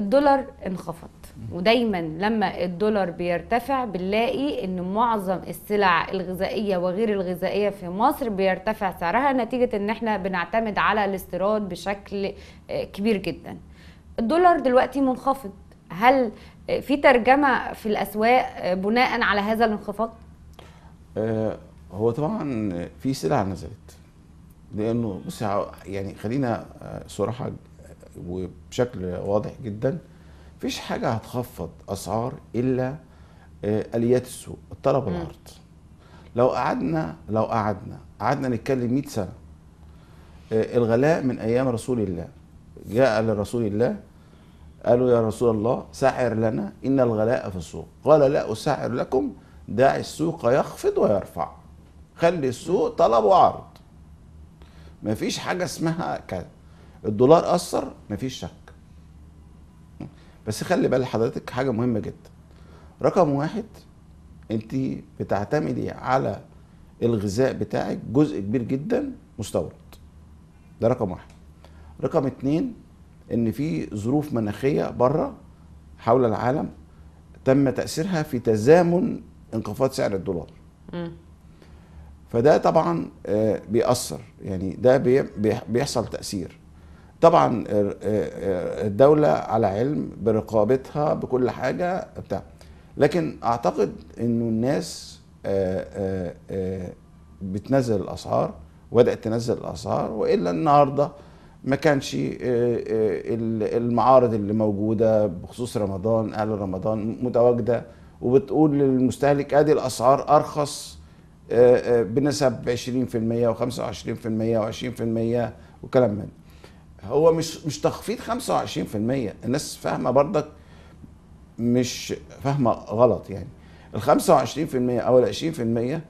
الدولار انخفض ودايما لما الدولار بيرتفع بنلاقي ان معظم السلع الغذائيه وغير الغذائيه في مصر بيرتفع سعرها نتيجه ان احنا بنعتمد على الاستيراد بشكل آه، كبير جدا الدولار دلوقتي منخفض هل آه، في ترجمه في الاسواق آه، بناء على هذا الانخفاض هو طبعا في سلع نزلت لانه بص يعني خلينا صراحه وبشكل واضح جدا مفيش حاجه هتخفض اسعار الا آه، اليات السوق الطلب والعرض لو قعدنا لو قعدنا قعدنا نتكلم 100 سنه آه، الغلاء من ايام رسول الله جاء لرسول الله قالوا يا رسول الله سعر لنا ان الغلاء في السوق قال لا اسعر لكم داعي السوق يخفض ويرفع خلي السوق طلب وعرض مفيش حاجه اسمها كده الدولار اثر مفيش شك بس خلي بال حضرتك حاجه مهمه جدا رقم واحد انت بتعتمدي على الغذاء بتاعك جزء كبير جدا مستورد ده رقم واحد رقم اتنين ان في ظروف مناخيه بره حول العالم تم تاثيرها في تزامن انخفاض سعر الدولار فده طبعا آه، بيأثر يعني ده بيحصل تأثير طبعا آه، آه، آه، الدولة على علم برقابتها بكل حاجة بتاع لكن اعتقد انه الناس بتنزل الاسعار وبدات تنزل الاسعار والا النهارده ما كانش المعارض اللي موجوده بخصوص رمضان اهل رمضان متواجده وبتقول للمستهلك ادي الاسعار ارخص بنسب 20% و25% و20% وكلام من هو مش مش تخفيض 25% الناس فاهمه برضك مش فاهمه غلط يعني ال 25% او ال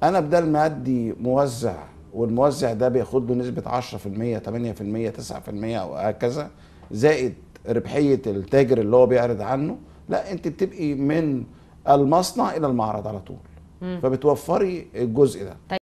20% انا بدل ما ادي موزع والموزع ده بياخد له نسبه 10% 8% 9% او هكذا زائد ربحيه التاجر اللي هو بيعرض عنه لا انت بتبقي من المصنع الى المعرض على طول فبتوفري الجزء ده طيب.